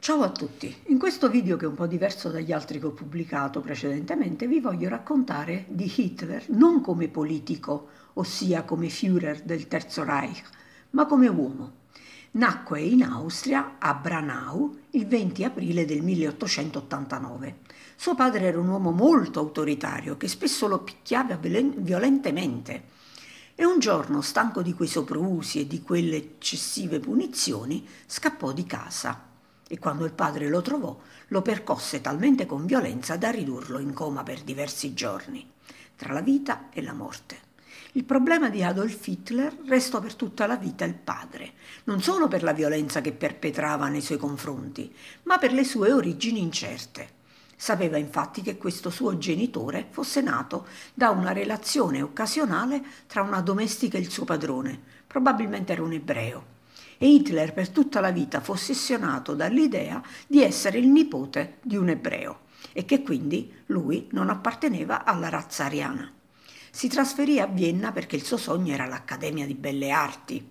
Ciao a tutti, in questo video che è un po' diverso dagli altri che ho pubblicato precedentemente vi voglio raccontare di Hitler non come politico, ossia come Führer del Terzo Reich, ma come uomo. Nacque in Austria, a Branau, il 20 aprile del 1889. Suo padre era un uomo molto autoritario che spesso lo picchiava violentemente e un giorno, stanco di quei soprusi e di quelle eccessive punizioni, scappò di casa e quando il padre lo trovò lo percosse talmente con violenza da ridurlo in coma per diversi giorni, tra la vita e la morte. Il problema di Adolf Hitler restò per tutta la vita il padre, non solo per la violenza che perpetrava nei suoi confronti, ma per le sue origini incerte. Sapeva infatti che questo suo genitore fosse nato da una relazione occasionale tra una domestica e il suo padrone, probabilmente era un ebreo e Hitler per tutta la vita fu ossessionato dall'idea di essere il nipote di un ebreo e che quindi lui non apparteneva alla razza ariana. Si trasferì a Vienna perché il suo sogno era l'Accademia di Belle Arti.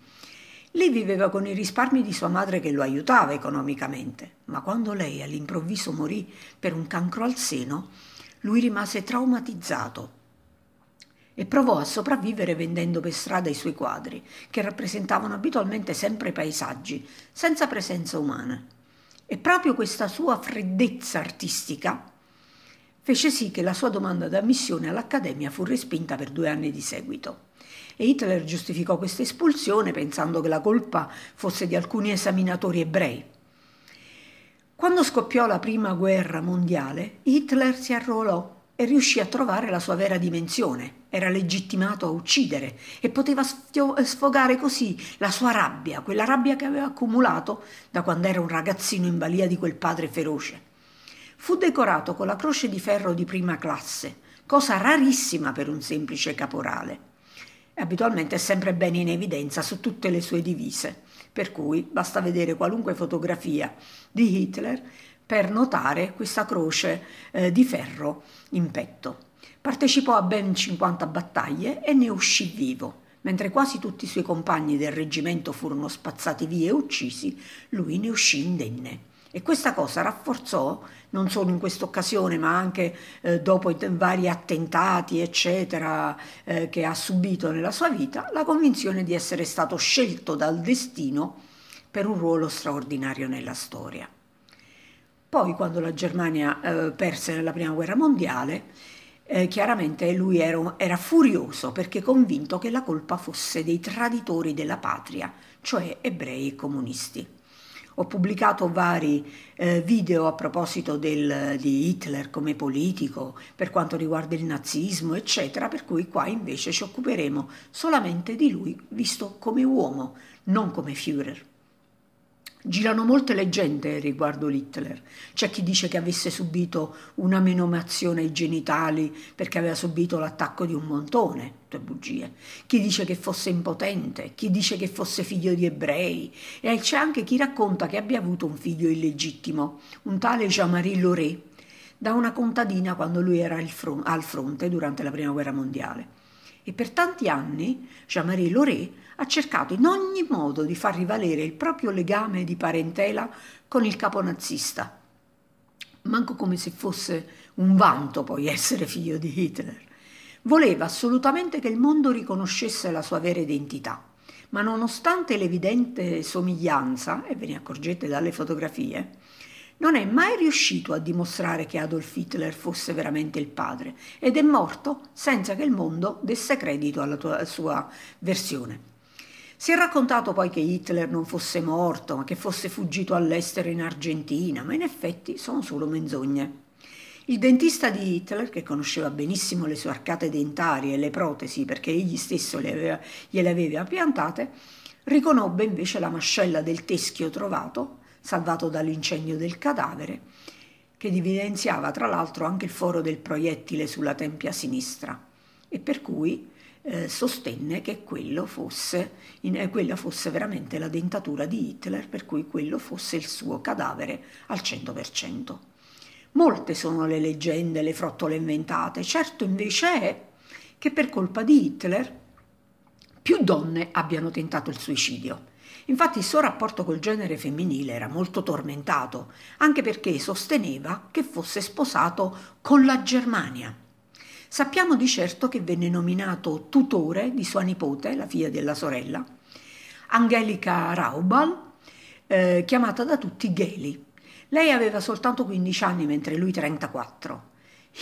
Lì viveva con i risparmi di sua madre che lo aiutava economicamente, ma quando lei all'improvviso morì per un cancro al seno, lui rimase traumatizzato e provò a sopravvivere vendendo per strada i suoi quadri, che rappresentavano abitualmente sempre paesaggi, senza presenza umana. E proprio questa sua freddezza artistica fece sì che la sua domanda d'ammissione all'Accademia fu respinta per due anni di seguito. E Hitler giustificò questa espulsione pensando che la colpa fosse di alcuni esaminatori ebrei. Quando scoppiò la prima guerra mondiale, Hitler si arruolò e riuscì a trovare la sua vera dimensione. Era legittimato a uccidere e poteva eh, sfogare così la sua rabbia, quella rabbia che aveva accumulato da quando era un ragazzino in balia di quel padre feroce. Fu decorato con la croce di ferro di prima classe, cosa rarissima per un semplice caporale. Abitualmente è sempre ben in evidenza su tutte le sue divise, per cui basta vedere qualunque fotografia di Hitler per notare questa croce eh, di ferro in petto. Partecipò a ben 50 battaglie e ne uscì vivo. Mentre quasi tutti i suoi compagni del reggimento furono spazzati via e uccisi, lui ne uscì indenne. E questa cosa rafforzò, non solo in questa occasione, ma anche eh, dopo i t- vari attentati, eccetera, eh, che ha subito nella sua vita, la convinzione di essere stato scelto dal destino per un ruolo straordinario nella storia. Poi quando la Germania eh, perse nella Prima Guerra Mondiale, eh, chiaramente lui era, era, furioso perché convinto che la colpa fosse dei traditori della patria, cioè ebrei e comunisti. Ho pubblicato vari eh, video a proposito del, di Hitler come politico, per quanto riguarda il nazismo, eccetera, per cui qua invece ci occuperemo solamente di lui visto come uomo, non come Führer. Girano molte leggende riguardo Hitler. C'è chi dice che avesse subito una menomazione ai genitali perché aveva subito l'attacco di un montone, tutte bugie. Chi dice che fosse impotente, chi dice che fosse figlio di ebrei. E c'è anche chi racconta che abbia avuto un figlio illegittimo, un tale Jean-Marie Loré, da una contadina quando lui era al fronte durante la Prima Guerra Mondiale. E per tanti anni Jean-Marie Loré ha cercato in ogni modo di far rivalere il proprio legame di parentela con il capo nazista. Manco come se fosse un vanto poi essere figlio di Hitler. Voleva assolutamente che il mondo riconoscesse la sua vera identità, ma nonostante l'evidente somiglianza, e ve ne accorgete dalle fotografie, non è mai riuscito a dimostrare che Adolf Hitler fosse veramente il padre ed è morto senza che il mondo desse credito alla sua versione. Si è raccontato poi che Hitler non fosse morto, ma che fosse fuggito all'estero in Argentina, ma in effetti sono solo menzogne. Il dentista di Hitler, che conosceva benissimo le sue arcate dentarie e le protesi perché egli stesso le aveva, gliele aveva piantate, riconobbe invece la mascella del teschio trovato, salvato dall'incendio del cadavere, che evidenziava tra l'altro anche il foro del proiettile sulla tempia sinistra e per cui eh, sostenne che fosse, in, eh, quella fosse veramente la dentatura di Hitler, per cui quello fosse il suo cadavere al 100%. Molte sono le leggende, le frottole inventate, certo invece è che per colpa di Hitler più donne abbiano tentato il suicidio. Infatti il suo rapporto col genere femminile era molto tormentato, anche perché sosteneva che fosse sposato con la Germania. Sappiamo di certo che venne nominato tutore di sua nipote, la figlia della sorella, Angelica Raubal, eh, chiamata da tutti Geli. Lei aveva soltanto 15 anni mentre lui 34.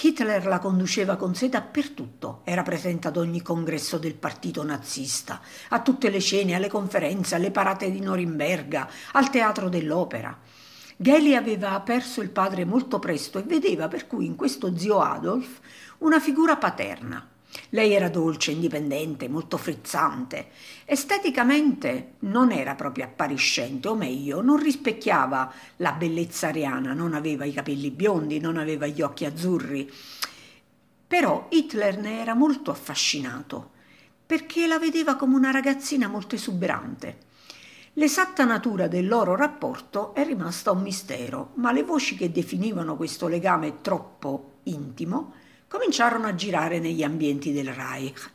Hitler la conduceva con sé dappertutto, era presente ad ogni congresso del partito nazista, a tutte le cene, alle conferenze, alle parate di Norimberga, al teatro dell'opera. Geli aveva perso il padre molto presto e vedeva per cui in questo zio Adolf una figura paterna. Lei era dolce, indipendente, molto frizzante. Esteticamente non era proprio appariscente, o meglio, non rispecchiava la bellezza ariana, non aveva i capelli biondi, non aveva gli occhi azzurri. Però Hitler ne era molto affascinato, perché la vedeva come una ragazzina molto esuberante. L'esatta natura del loro rapporto è rimasta un mistero, ma le voci che definivano questo legame troppo intimo cominciarono a girare negli ambienti del Reich,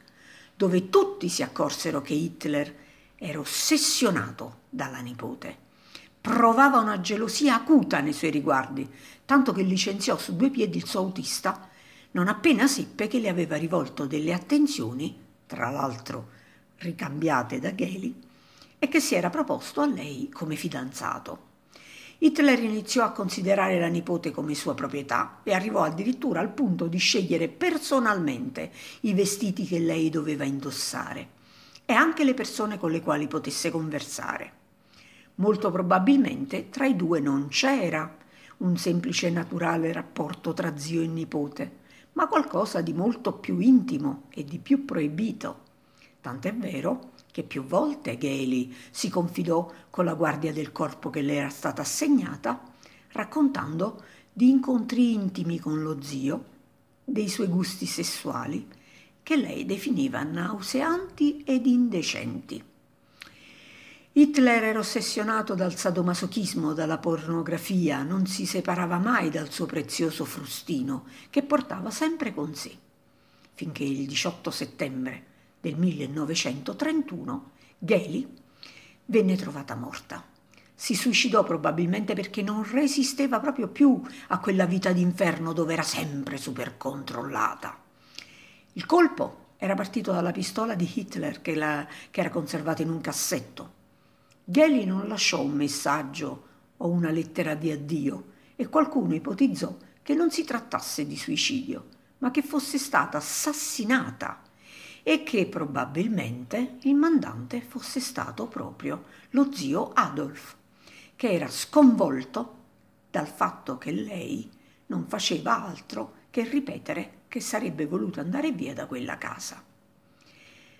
dove tutti si accorsero che Hitler era ossessionato dalla nipote. Provava una gelosia acuta nei suoi riguardi, tanto che licenziò su due piedi il suo autista non appena seppe che le aveva rivolto delle attenzioni, tra l'altro ricambiate da Geli, e che si era proposto a lei come fidanzato. Hitler iniziò a considerare la nipote come sua proprietà e arrivò addirittura al punto di scegliere personalmente i vestiti che lei doveva indossare e anche le persone con le quali potesse conversare. Molto probabilmente tra i due non c'era un semplice e naturale rapporto tra zio e nipote, ma qualcosa di molto più intimo e di più proibito. Tant'è vero che più volte Gailey si confidò con la guardia del corpo che le era stata assegnata, raccontando di incontri intimi con lo zio, dei suoi gusti sessuali, che lei definiva nauseanti ed indecenti. Hitler era ossessionato dal sadomasochismo, dalla pornografia, non si separava mai dal suo prezioso frustino che portava sempre con sé, finché il 18 settembre del 1931, Gheli venne trovata morta. Si suicidò probabilmente perché non resisteva proprio più a quella vita d'inferno dove era sempre super controllata. Il colpo era partito dalla pistola di Hitler che, la, che era conservata in un cassetto. Gheli non lasciò un messaggio o una lettera di addio e qualcuno ipotizzò che non si trattasse di suicidio, ma che fosse stata assassinata e che probabilmente il mandante fosse stato proprio lo zio Adolf, che era sconvolto dal fatto che lei non faceva altro che ripetere che sarebbe voluto andare via da quella casa.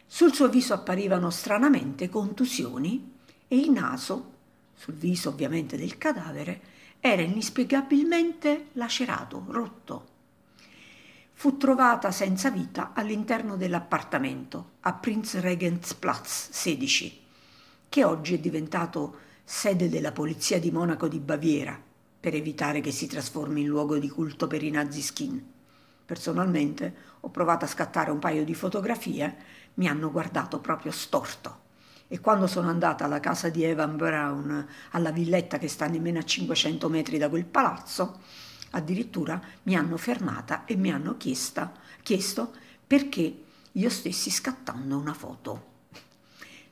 Sul suo viso apparivano stranamente contusioni e il naso, sul viso ovviamente del cadavere, era inspiegabilmente lacerato, rotto, fu trovata senza vita all'interno dell'appartamento a Prinz Regensplatz 16, che oggi è diventato sede della Polizia di Monaco di Baviera per evitare che si trasformi in luogo di culto per i nazi skin. Personalmente ho provato a scattare un paio di fotografie, mi hanno guardato proprio storto. E quando sono andata alla casa di Evan Brown, alla villetta che sta nemmeno a 500 metri da quel palazzo, addirittura mi hanno fermata e mi hanno chiesta, chiesto perché io stessi scattando una foto.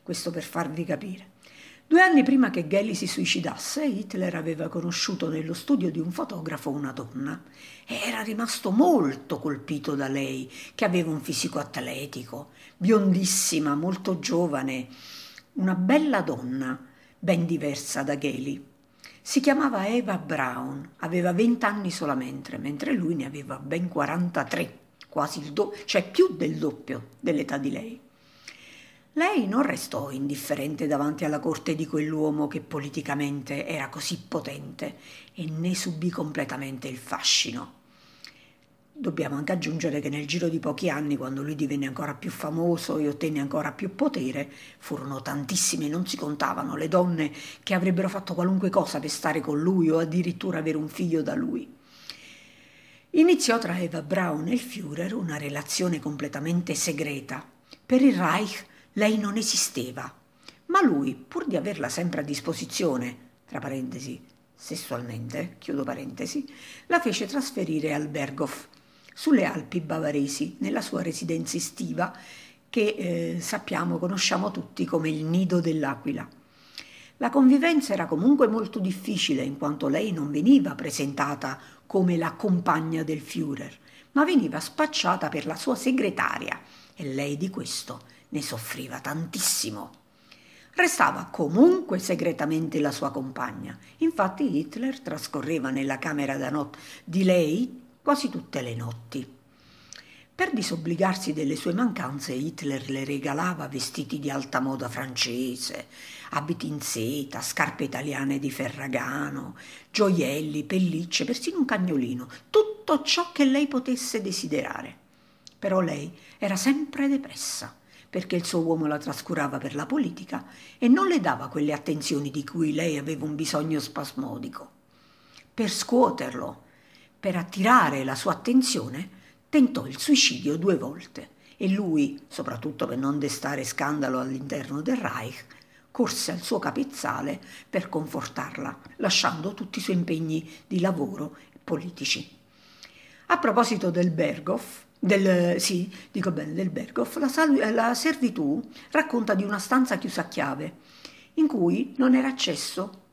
Questo per farvi capire. Due anni prima che Gelli si suicidasse, Hitler aveva conosciuto nello studio di un fotografo una donna e era rimasto molto colpito da lei, che aveva un fisico atletico, biondissima, molto giovane, una bella donna, ben diversa da Gelli. Si chiamava Eva Brown, aveva 20 anni solamente, mentre lui ne aveva ben 43, quasi il do- cioè più del doppio dell'età di lei. Lei non restò indifferente davanti alla corte di quell'uomo che politicamente era così potente e ne subì completamente il fascino. Dobbiamo anche aggiungere che nel giro di pochi anni, quando lui divenne ancora più famoso e ottenne ancora più potere, furono tantissime, non si contavano le donne che avrebbero fatto qualunque cosa per stare con lui o addirittura avere un figlio da lui. Iniziò tra Eva Braun e il Führer una relazione completamente segreta. Per il Reich lei non esisteva, ma lui, pur di averla sempre a disposizione, tra parentesi, sessualmente, chiudo parentesi, la fece trasferire al Berghof, sulle Alpi bavaresi, nella sua residenza estiva che eh, sappiamo, conosciamo tutti come il nido dell'aquila. La convivenza era comunque molto difficile in quanto lei non veniva presentata come la compagna del Führer, ma veniva spacciata per la sua segretaria e lei di questo ne soffriva tantissimo. Restava comunque segretamente la sua compagna. Infatti Hitler trascorreva nella camera da notte di lei quasi tutte le notti. Per disobbligarsi delle sue mancanze Hitler le regalava vestiti di alta moda francese, abiti in seta, scarpe italiane di Ferragano, gioielli, pellicce, persino un cagnolino, tutto ciò che lei potesse desiderare. Però lei era sempre depressa perché il suo uomo la trascurava per la politica e non le dava quelle attenzioni di cui lei aveva un bisogno spasmodico. Per scuoterlo, per attirare la sua attenzione tentò il suicidio due volte e lui, soprattutto per non destare scandalo all'interno del Reich, corse al suo capezzale per confortarla, lasciando tutti i suoi impegni di lavoro e politici. A proposito del Berghoff, del, sì, dico bene, del Berghoff, la, sal- la servitù racconta di una stanza chiusa a chiave in cui non era accesso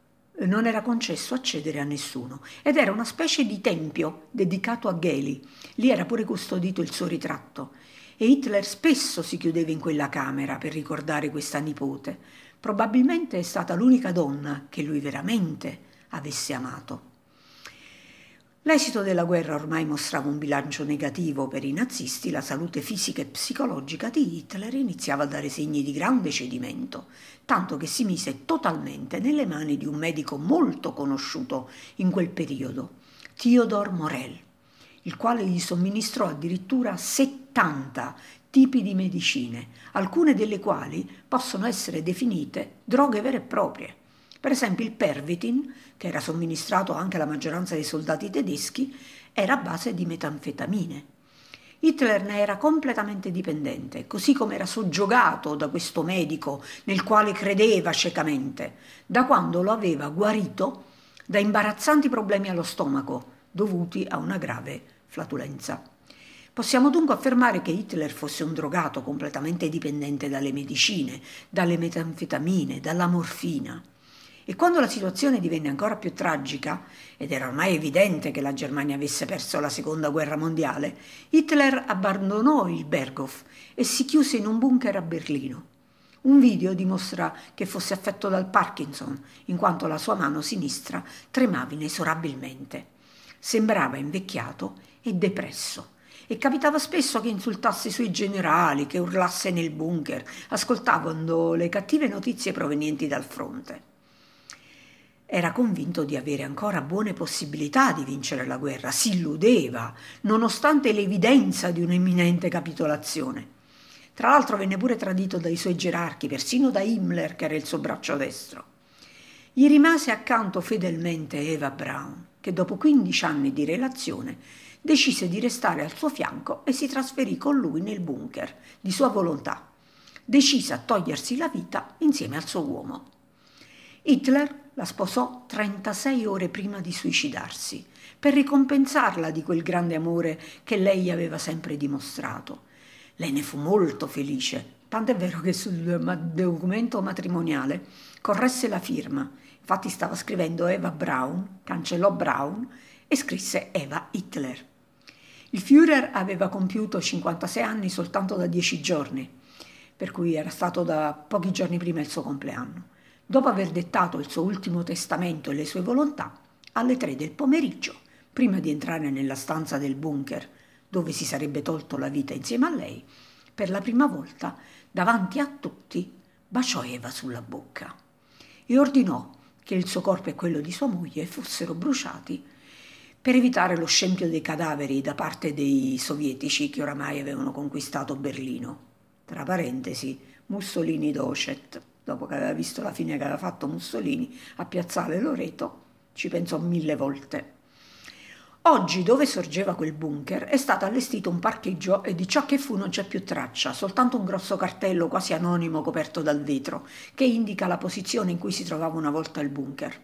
non era concesso accedere a nessuno ed era una specie di tempio dedicato a Geli. Lì era pure custodito il suo ritratto e Hitler spesso si chiudeva in quella camera per ricordare questa nipote. Probabilmente è stata l'unica donna che lui veramente avesse amato. L'esito della guerra ormai mostrava un bilancio negativo per i nazisti, la salute fisica e psicologica di Hitler iniziava a dare segni di grande cedimento, tanto che si mise totalmente nelle mani di un medico molto conosciuto in quel periodo, Theodor Morel, il quale gli somministrò addirittura 70 tipi di medicine, alcune delle quali possono essere definite droghe vere e proprie. Per esempio il pervitin, che era somministrato anche alla maggioranza dei soldati tedeschi, era a base di metanfetamine. Hitler ne era completamente dipendente, così come era soggiogato da questo medico nel quale credeva ciecamente, da quando lo aveva guarito da imbarazzanti problemi allo stomaco dovuti a una grave flatulenza. Possiamo dunque affermare che Hitler fosse un drogato completamente dipendente dalle medicine, dalle metanfetamine, dalla morfina. E quando la situazione divenne ancora più tragica, ed era ormai evidente che la Germania avesse perso la seconda guerra mondiale, Hitler abbandonò il Berghof e si chiuse in un bunker a Berlino. Un video dimostra che fosse affetto dal Parkinson, in quanto la sua mano sinistra tremava inesorabilmente. Sembrava invecchiato e depresso e capitava spesso che insultasse i suoi generali, che urlasse nel bunker, ascoltando le cattive notizie provenienti dal fronte. Era convinto di avere ancora buone possibilità di vincere la guerra, si illudeva, nonostante l'evidenza di un'imminente capitolazione. Tra l'altro venne pure tradito dai suoi gerarchi, persino da Himmler, che era il suo braccio destro. Gli rimase accanto fedelmente Eva Braun, che dopo 15 anni di relazione decise di restare al suo fianco e si trasferì con lui nel bunker, di sua volontà, decisa a togliersi la vita insieme al suo uomo. Hitler la sposò 36 ore prima di suicidarsi, per ricompensarla di quel grande amore che lei aveva sempre dimostrato. Lei ne fu molto felice, tanto è vero che sul documento matrimoniale corresse la firma, infatti stava scrivendo Eva Braun, cancellò Braun e scrisse Eva Hitler. Il Führer aveva compiuto 56 anni soltanto da 10 giorni, per cui era stato da pochi giorni prima il suo compleanno. Dopo aver dettato il suo ultimo testamento e le sue volontà, alle tre del pomeriggio, prima di entrare nella stanza del bunker dove si sarebbe tolto la vita insieme a lei, per la prima volta, davanti a tutti, baciò Eva sulla bocca e ordinò che il suo corpo e quello di sua moglie fossero bruciati per evitare lo scempio dei cadaveri da parte dei sovietici che oramai avevano conquistato Berlino. Tra parentesi, Mussolini Docet dopo che aveva visto la fine che aveva fatto Mussolini, a piazzale Loreto, ci pensò mille volte. Oggi, dove sorgeva quel bunker, è stato allestito un parcheggio e di ciò che fu non c'è più traccia, soltanto un grosso cartello quasi anonimo coperto dal vetro, che indica la posizione in cui si trovava una volta il bunker.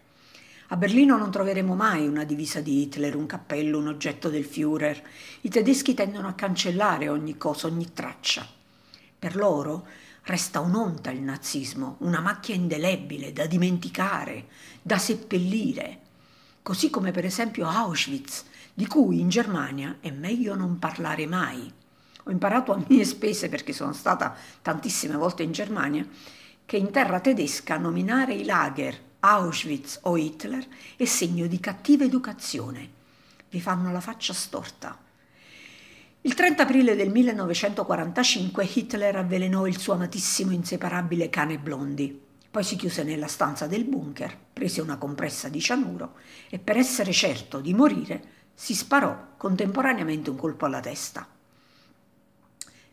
A Berlino non troveremo mai una divisa di Hitler, un cappello, un oggetto del Führer. I tedeschi tendono a cancellare ogni cosa, ogni traccia. Per loro resta un'onta il nazismo, una macchia indelebile da dimenticare, da seppellire, così come per esempio Auschwitz, di cui in Germania è meglio non parlare mai. Ho imparato a mie spese, perché sono stata tantissime volte in Germania, che in terra tedesca nominare i lager Auschwitz o Hitler è segno di cattiva educazione. Vi fanno la faccia storta. Il 30 aprile del 1945 Hitler avvelenò il suo amatissimo inseparabile cane Blondi. Poi si chiuse nella stanza del bunker, prese una compressa di cianuro e per essere certo di morire si sparò contemporaneamente un colpo alla testa.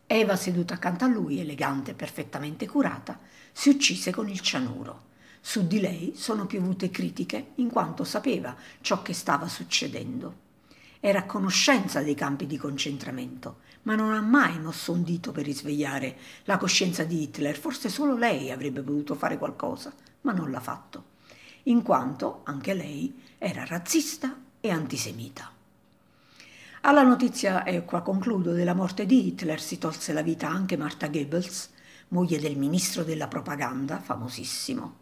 Eva, seduta accanto a lui, elegante e perfettamente curata, si uccise con il cianuro. Su di lei sono piovute critiche in quanto sapeva ciò che stava succedendo. Era a conoscenza dei campi di concentramento, ma non ha mai mosso un dito per risvegliare la coscienza di Hitler. Forse solo lei avrebbe potuto fare qualcosa, ma non l'ha fatto, in quanto anche lei era razzista e antisemita. Alla notizia, e ecco, qua concludo, della morte di Hitler si tolse la vita anche Martha Goebbels, moglie del ministro della propaganda, famosissimo.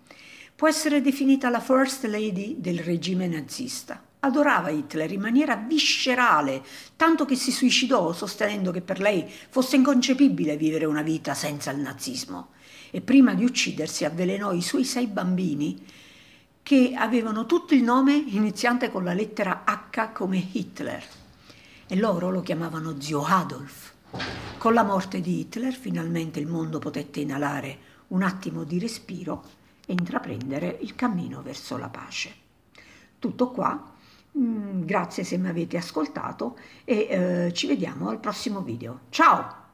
Può essere definita la first lady del regime nazista. Adorava Hitler in maniera viscerale, tanto che si suicidò sostenendo che per lei fosse inconcepibile vivere una vita senza il nazismo. E prima di uccidersi avvelenò i suoi sei bambini che avevano tutto il nome iniziante con la lettera H come Hitler. E loro lo chiamavano zio Adolf. Con la morte di Hitler finalmente il mondo potette inalare un attimo di respiro e intraprendere il cammino verso la pace. Tutto qua Mm, grazie se mi avete ascoltato e eh, ci vediamo al prossimo video. Ciao!